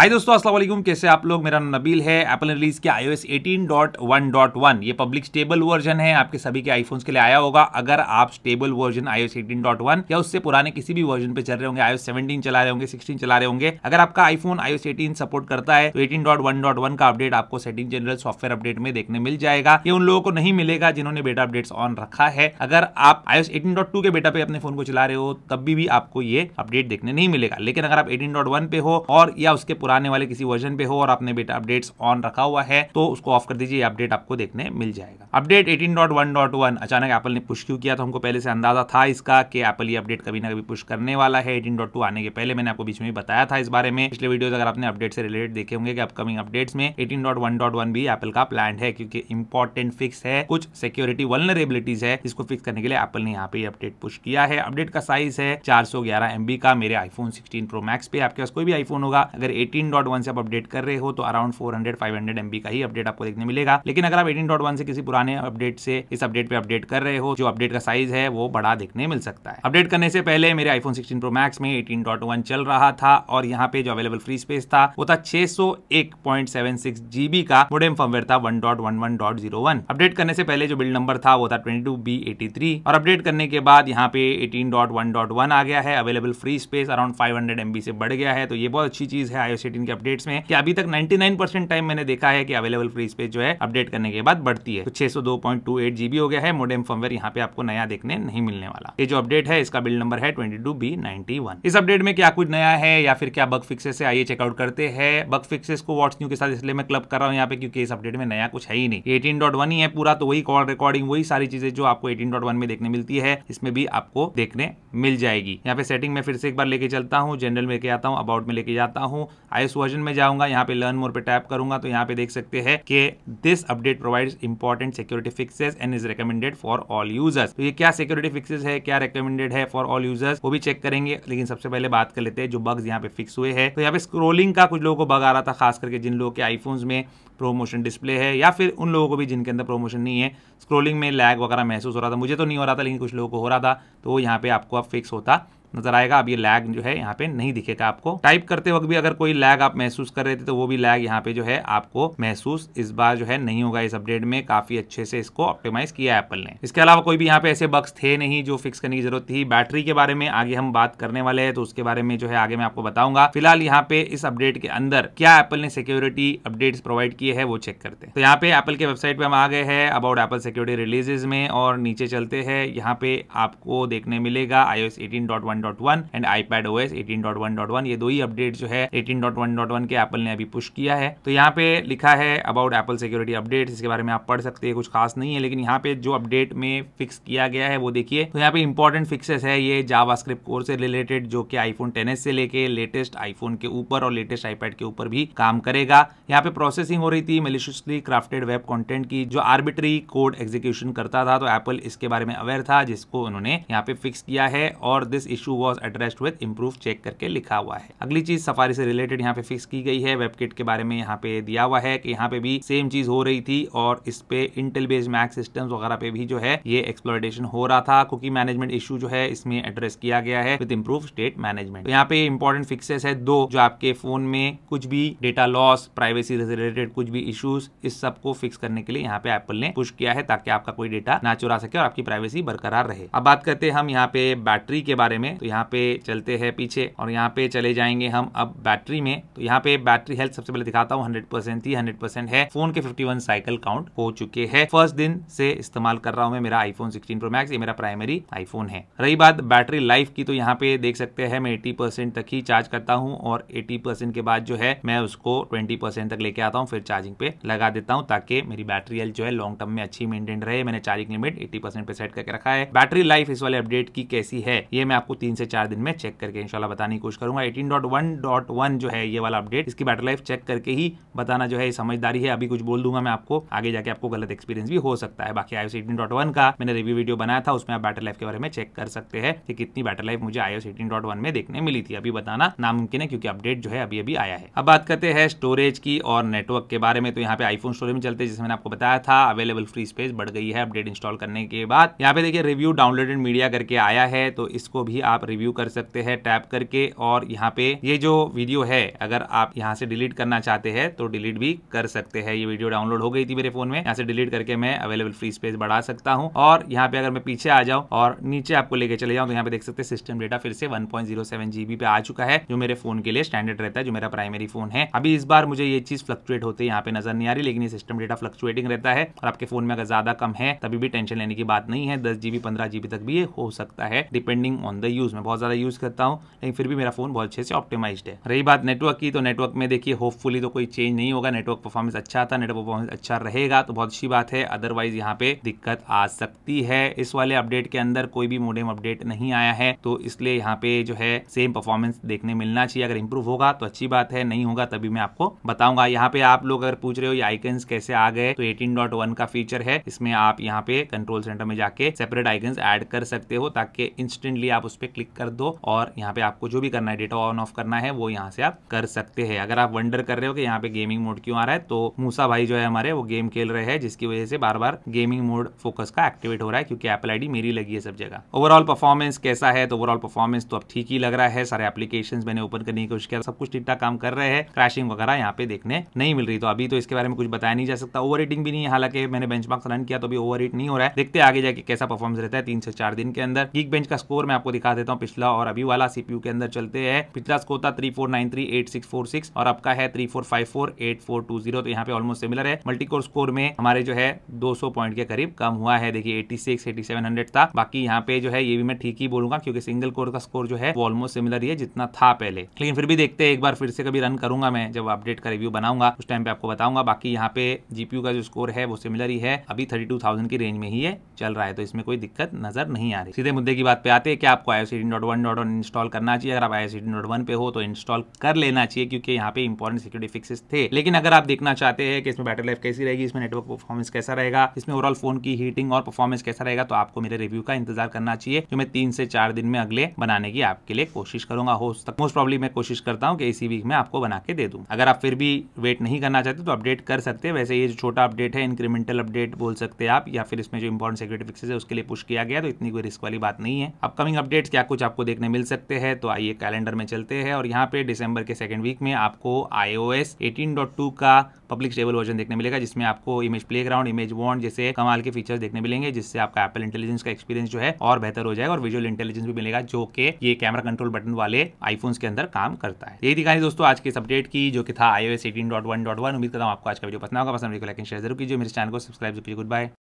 हाय दोस्तों अस्सलाम वालेकुम कैसे आप लोग मेरा नाम नबील है एप्पल रिलीज किया आईओएस 18.1.1 ये पब्लिक स्टेबल वर्जन है आपके सभी के आईफोन्स के लिए आया होगा अगर आप स्टेबल वर्जन आईओएस 18.1 या उससे पुराने किसी भी वर्जन पे चल रहे होंगे आईओएस 17 चला रहे होंगे 16 चला रहे होंगे अगर आपका आईफोन आईओएस 18 सपोर्ट करता है तो 18.1.1 का अपडेट आपको सेटिंग जनरल सॉफ्टवेयर अपडेट में देखने मिल जाएगा ये उन लोगों को नहीं मिलेगा जिन्होंने बेटा अपडेट ऑन रखा है अगर आप आईओएस 18.2 के बेटा पे अपने फोन को चला रहे हो तब भी, भी आपको ये अपडेट देखने नहीं मिलेगा लेकिन अगर आप एटीन पे हो और या उसके पुराने वाले किसी वर्जन पे हो और आपने बेटा अपडेट्स ऑन रखा हुआ है तो उसको ऑफ कर दीजिए अपडेट आपको देखने मिल जाएगा अपडेट 18.1.1 अचानक एप्पल ने पुश क्यों किया तो हमको पहले से अंदाजा था इसका कि एप्पल ये अपडेट कभी ना कभी पुश करने वाला है 18.2 आने के पहले मैंने आपको बीच में बताया था इस बारे में पिछले वीडियो अगर आपने अपडेट से रिलेटेड देखे होंगे कि अपकमिंग अपडेट्स में 18.1.1 भी एप्पल का प्लान है क्योंकि इंपॉर्टेंट फिक्स है कुछ सिक्योरिटी वलनरेबिलिटीज है इसको फिक्स करने के लिए एप्पल ने यहाँ पे अपडेट पुश किया है अपडेट का साइज है चार सौ का मेरे आईफोन सिक्सटीन प्रो मैक्स पे आपके पास कोई भी आईफोन होगा अगर 18.1 से आप अपडेट कर रहे हो तो अराउंड 400 500 एमबी का ही अपडेट आपको देखने मिलेगा लेकिन अगर आप 18.1 से किसी पुराने अपडेट से इस अपडेट पे अपडेट कर रहे हो जो अपडेट का साइज है वो बड़ा देखने मिल सकता है अपडेट करने से पहले मेरे आईफोन सिक्सटीन प्रो मैक्स में एटीन चल रहा था और यहाँ पे जो अवेलेबल फ्री स्पेस था वो था छह जीबी का मोडेम फर्मवेयर था वन अपडेट करने से पहले जो बिल्ड नंबर था वो था 22B83 और अपडेट करने के बाद यहाँ पे 18.1.1 आ गया है available free space around 500 MB से बढ़ गया है तो ये बहुत अच्छी चीज है iOS शेडिन के अपडेट्स में कि अभी तक 99% टाइम मैंने देखा है कि अवेलेबल फ्री स्पेस जो है अपडेट करने के बाद बढ़ती है तो 602.28 जीबी हो गया है मोडेम फर्मवेयर यहाँ पे आपको नया देखने नहीं मिलने वाला ये जो अपडेट है इसका बिल्ड नंबर है ट्वेंटी इस अपडेट में क्या कुछ नया है या फिर क्या बग फिक्सेस है आइए चेकआउट करते हैं बग फिक्सेस को वॉट्स न्यू के साथ इसलिए मैं क्लब कर रहा हूँ यहाँ पे क्योंकि इस अपडेट में नया कुछ है ही नहीं एटीन ही है पूरा तो वही कॉल रिकॉर्डिंग वही सारी चीजें जो आपको एटीन में देखने मिलती है इसमें भी आपको देखने मिल जाएगी यहाँ पे सेटिंग में फिर से एक बार लेके चलता हूँ जनरल में लेके आता हूँ अबाउट में लेके जाता हूँ आईएस वर्जन में जाऊंगा यहाँ पे लर्न मोर पे टैप करूंगा तो यहाँ पे देख सकते हैं कि this update provides important security fixes and is recommended for all users तो ये क्या सिक्योरिटी फिक्सेस है क्या रिकमेंडेड है फॉर ऑल यूजर्स वो भी चेक करेंगे लेकिन सबसे पहले बात कर लेते हैं जो बग्स यहाँ पे फिक्स हुए हैं तो यहाँ पे स्क्रोलिंग का कुछ लोगों को बग आ रहा था खास करके जिन लोगों के आईफोन्स में प्रोमोशन डिस्प्ले है या फिर उन लोगों को भी जिनके अंदर प्रोमोशन नहीं है स्क्रोलिंग में लैग वगैरह महसूस हो रहा था मुझे तो नहीं हो रहा था लेकिन कुछ लोगों को हो रहा था तो यहाँ पे आपको अब फिक्स होता नजर आएगा अब ये लैग जो है यहाँ पे नहीं दिखेगा आपको टाइप करते वक्त भी अगर कोई लैग आप महसूस कर रहे थे तो वो भी लैग यहाँ पे जो है आपको महसूस इस बार जो है नहीं होगा इस अपडेट में काफी अच्छे से इसको ऑप्टिमाइज किया है एप्पल ने इसके अलावा कोई भी यहाँ पे ऐसे बक्स थे नहीं जो फिक्स करने की जरूरत थी बैटरी के बारे में आगे हम बात करने वाले हैं तो उसके बारे में जो है आगे मैं आपको बताऊंगा फिलहाल यहाँ पे इस अपडेट के अंदर क्या एप्पल ने सिक्योरिटी अपडेट प्रोवाइड किए हैं वो चेक करते हैं तो यहाँ पे एप्पल के वेबसाइट पे हम आ गए हैं अबाउट एप्पल सिक्योरिटी रिलीजेज में और नीचे चलते हैं यहाँ पे आपको देखने मिलेगा आईओएस 18.1 18.1 एंड आईपैड ओएस 18.1.1 ये दो ही अपडेट जो है 18.1.1 के एप्पल ने अभी पुश किया है तो यहाँ पे लिखा है अबाउट एप्पल सिक्योरिटी अपडेट इसके बारे में आप पढ़ सकते हैं कुछ खास नहीं है लेकिन यहाँ पे जो अपडेट में फिक्स किया गया है वो देखिए तो यहाँ पे इंपॉर्टेंट फिक्सेस है ये जावा कोर से रिलेटेड जो कि आईफोन टेनिस से लेके लेटेस्ट आईफोन के ऊपर और लेटेस्ट आईपैड के ऊपर भी काम करेगा यहाँ पे प्रोसेसिंग हो रही थी मेलिशियसली क्राफ्टेड वेब कंटेंट की जो आर्बिट्री कोड एग्जीक्यूशन करता था तो एप्पल इसके बारे में अवेयर था जिसको उन्होंने यहाँ पे फिक्स किया है और this issue too was addressed with improve check करके लिखा हुआ है अगली चीज सफारी से रिलेटेड यहाँ पे फिक्स की गई है वेबकिट के बारे में यहाँ पे दिया हुआ है कि यहाँ पे भी सेम चीज हो रही थी और इस पे इंटेल बेस्ड मैक सिस्टम वगैरह पे भी जो है ये एक्सप्लोरेशन हो रहा था कुकी मैनेजमेंट इशू जो है इसमें एड्रेस किया गया है विद इम्प्रूव स्टेट मैनेजमेंट यहाँ पे इंपॉर्टेंट फिक्सेस है दो जो आपके फोन में कुछ भी डेटा लॉस प्राइवेसी से रिलेटेड कुछ भी इश्यूज इस सब को फिक्स करने के लिए यहाँ पे एप्पल ने पुश किया है ताकि आपका कोई डेटा ना चुरा सके और आपकी प्राइवेसी बरकरार रहे अब बात करते हैं हम यहाँ पे बैटरी के बारे में तो यहाँ पे चलते हैं पीछे और यहाँ पे चले जाएंगे हम अब बैटरी में तो यहाँ पे बैटरी हेल्थ सबसे पहले दिखाता हूँ हंड्रेड परसेंट थी हंड्रेड परसेंट है फोन के फिफ्टी वन साइकिल काउंट हो चुके हैं फर्स्ट दिन से इस्तेमाल कर रहा हूँ मैं मेरा आईफोन सिक्सटीन प्रो मैक्स ये मेरा प्राइमरी आईफोन है रही बात बैटरी लाइफ की तो यहाँ पे देख सकते हैं मैं एटी परसेंट तक ही चार्ज करता हूँ और एटी परसेंट के बाद जो है मैं उसको ट्वेंटी परसेंट तक लेके आता हूँ फिर चार्जिंग पे लगा देता हूँ ताकि मेरी बैटरी हेल्थ जो है लॉन्ग टर्म में अच्छी मेंटेन रहे मैंने चार्जिंग लिमिट एटी परसेंट पे सेट करके रखा है बैटरी लाइफ इस वाले अपडेट की कैसी है ये मैं आपको तीन से चार दिन में चेक करके इनशाला बताने की कोशिश करूंगा eighteen dot dot one one जो है ये वाला अपडेट इसकी बैटरी लाइफ चेक करके ही बताना जो है समझदारी है अभी कुछ बोल दूंगा मैं आपको आगे जाके आपको गलत एक्सपीरियंस भी हो सकता है बाकी आयोस एटीन डॉट वन का मैंने रिव्यू वीडियो बनाया था उसमें आप बैटरी लाइफ के बारे में चेक कर सकते हैं कि कितनी बैटरी लाइफ मुझे आयोस एटीन डॉट वन में देखने मिली थी अभी बताना नामुमकिन है क्योंकि अपडेट जो है अभी अभी आया है अब बात करते हैं स्टोरेज की और नेटवर्क के बारे में तो यहाँ पे आईफोन स्टोरेज में चलते जिसमें आपको बताया था अवेलेबल फ्री स्पेस बढ़ गई है अपडेट इंस्टॉल करने के बाद यहाँ पे देखिए रिव्यू डाउनलोडेड मीडिया करके आया है तो इसको भी आप आप रिव्यू कर सकते हैं टैप करके और यहाँ पे ये जो वीडियो है अगर आप यहाँ से डिलीट करना चाहते हैं तो डिलीट भी कर सकते हैं ये वीडियो डाउनलोड हो गई थी मेरे फोन में यहाँ से डिलीट करके मैं अवेलेबल फ्री स्पेस बढ़ा सकता हूँ और यहाँ पे अगर मैं पीछे आ जाऊँ और नीचे आपको लेके चले जाऊँ तो यहाँ पे देख सकते हैं सिस्टम डेटा फिर से वन जीबी oh पे आ चुका है जो मेरे फोन के लिए स्टैंडर्ड रहता है जो मेरा प्राइमरी फोन है अभी इस बार मुझे ये चीज फ्लक्चुएट होते यहाँ पे नजर नहीं आ रही लेकिन ये सिस्टम डेटा फ्लक्चुएटिंग रहता है और आपके फोन में अगर ज्यादा कम है तभी भी टेंशन लेने की बात नहीं है दस जीबी पंद्रह जीबी तक भी ये हो सकता है depending on the use use मैं बहुत ज़्यादा यूज़ करता हूँ लेकिन फिर भी मेरा फ़ोन बहुत अच्छे से ऑप्टिमाइज है रही बात नेटवर्क की तो नेटवर्क में देखिए होपफुली तो कोई चेंज नहीं होगा नेटवर्क परफॉर्मेंस अच्छा था नेटवर्क परफॉर्मेंस अच्छा रहेगा तो बहुत अच्छी बात है अदरवाइज यहाँ पे दिक्कत आ सकती है इस वाले अपडेट के अंदर कोई भी मोडेम अपडेट नहीं आया है तो इसलिए यहाँ पे जो है सेम परफॉर्मेंस देखने मिलना चाहिए अगर इंप्रूव होगा तो अच्छी बात है नहीं होगा तभी मैं आपको बताऊंगा यहाँ पे आप लोग अगर पूछ रहे हो ये आइकन्स कैसे आ गए तो 18.1 का फीचर है इसमें आप यहाँ पे कंट्रोल सेंटर में जाके सेपरेट आइकन्स ऐड कर सकते हो ताकि इंस्टेंटली आप उस पर क्लिक कर दो और यहाँ पे आपको जो भी करना है डेटा ऑन ऑफ करना है वो यहाँ से आप कर सकते हैं अगर आप वंडर कर रहे हो कि यहाँ पे गेमिंग मोड क्यों आ रहा है तो मूसा भाई जो है हमारे वो गेम खेल रहे हैं जिसकी वजह से बार बार गेमिंग मोड फोकस का एक्टिवेट हो रहा है क्योंकि एपल आई मेरी लगी है सब जगह ओवरऑल परफॉर्मेंस कैसा है तो ओवरऑल परफॉर्मेंस तो अब ठीक ही लग रहा है सारे एप्लीकेशन मैंने ओपन करने की कोशिश किया सब कुछ ठीक ठाक काम कर रहे हैं क्रैशिंग वगैरह यहाँ पे देखने नहीं मिल रही तो अभी तो इसके बारे में कुछ बताया नहीं जा सकता ओवर भी नहीं है हालांकि मैंने बेंच रन किया तो अभी ओवर नहीं हो रहा है देखते आगे जाके कैसा परफॉर्मेंस रहता है तीन से चार दिन के अंदर गीक बेंच का स्कोर मैं आपको दिखा देता देता हूँ पिछला और अभी वाला सीपीयू के अंदर चलते हैं पिछला स्कोर था three four nine three eight six four six और आपका है three four five four eight four two zero तो यहाँ पे ऑलमोस्ट सिमिलर है मल्टीकोर स्कोर में हमारे जो है दो सौ पॉइंट के करीब कम हुआ है देखिए eighty six eighty seven hundred था बाकी यहाँ पे जो है ये भी मैं ठीक ही बोलूंगा क्योंकि सिंगल कोर का स्कोर जो है वो ऑलमोस्ट सिमिलर ही है जितना था पहले लेकिन फिर भी देखते हैं एक बार फिर से कभी रन करूंगा मैं जब अपडेट का रिव्यू बनाऊंगा उस टाइम पे आपको बताऊंगा बाकी यहाँ पे जीपीयू का जो स्कोर है वो सिमिलर ही है अभी थर्टी टू थाउजेंड की रेंज में ही है चल रहा है तो इसमें कोई दिक्कत नजर नहीं आ रही सीधे मुद्दे की बात पे आते हैं क्या आपको आईओसी सी नोट वन नोट वन इंस्टॉल करना चाहिए अगर आप आई सी नोट वन पे हो तो इंस्टॉल कर लेना चाहिए क्योंकि यहाँ पे इंपॉर्टेंट सिक्योरिटी फिक्सेस थे लेकिन अगर आप देखना चाहते हैं कि इसमें बैटरी लाइफ कैसी रहेगी इसमें नेटवर्क परफॉर्मेंस कैसा रहेगा इसमें ओवरऑल फोन की हीटिंग और परफॉर्मेंस कैसा रहेगा तो आपको मेरे रिव्यू का इंतजार करना चाहिए जो मैं तीन से चार दिन में अगले बनाने की आपके लिए कोशिश करूंगा हो सकता मोस्ट प्रॉब्लम मैं कोशिश करता हूँ कि इसी वीक में आपको बना के दे दूँ अगर आप फिर भी वेट नहीं करना चाहते तो अपडेट कर सकते हैं वैसे ये जो छोटा अपडेट है इंक्रीमेंटल अपडेट बोल सकते हैं आप या फिर इसमें जो इंपॉर्टेंट सिक्योरिटी फिक्सेस है उसके लिए पुश किया गया तो इतनी कोई रिस्क वाली बात नहीं है अपकमिंग अपडेट्स क्या क्या कुछ आपको देखने मिल सकते हैं तो आइए कैलेंडर में चलते हैं और यहाँ पे दिसंबर के सेकंड वीक में आपको iOS 18.2 का पब्लिक स्टेबल वर्जन देखने मिलेगा जिसमें आपको Image Playground Image Wand जैसे कमाल के फीचर्स देखने मिलेंगे जिससे आपका एप्पल इंटेलिजेंस का एक्सपीरियंस जो है और बेहतर हो जाएगा और विजुअल इंटेलिजेंस भी मिलेगा जो कि ये कैमरा कंट्रोल बटन वाले आईफोन के अंदर काम करता है यही दिखाई दोस्तों आज के इस अपडेट की जो कि था iOS 18.1.1 उम्मीद करता हूँ आपको आज का वीडियो पसंद होगा पसंद लाइक शेयर तो जरूर कीजिए मेरे चैनल को सब्सक्राइब जरूर कीजिए गुड बाय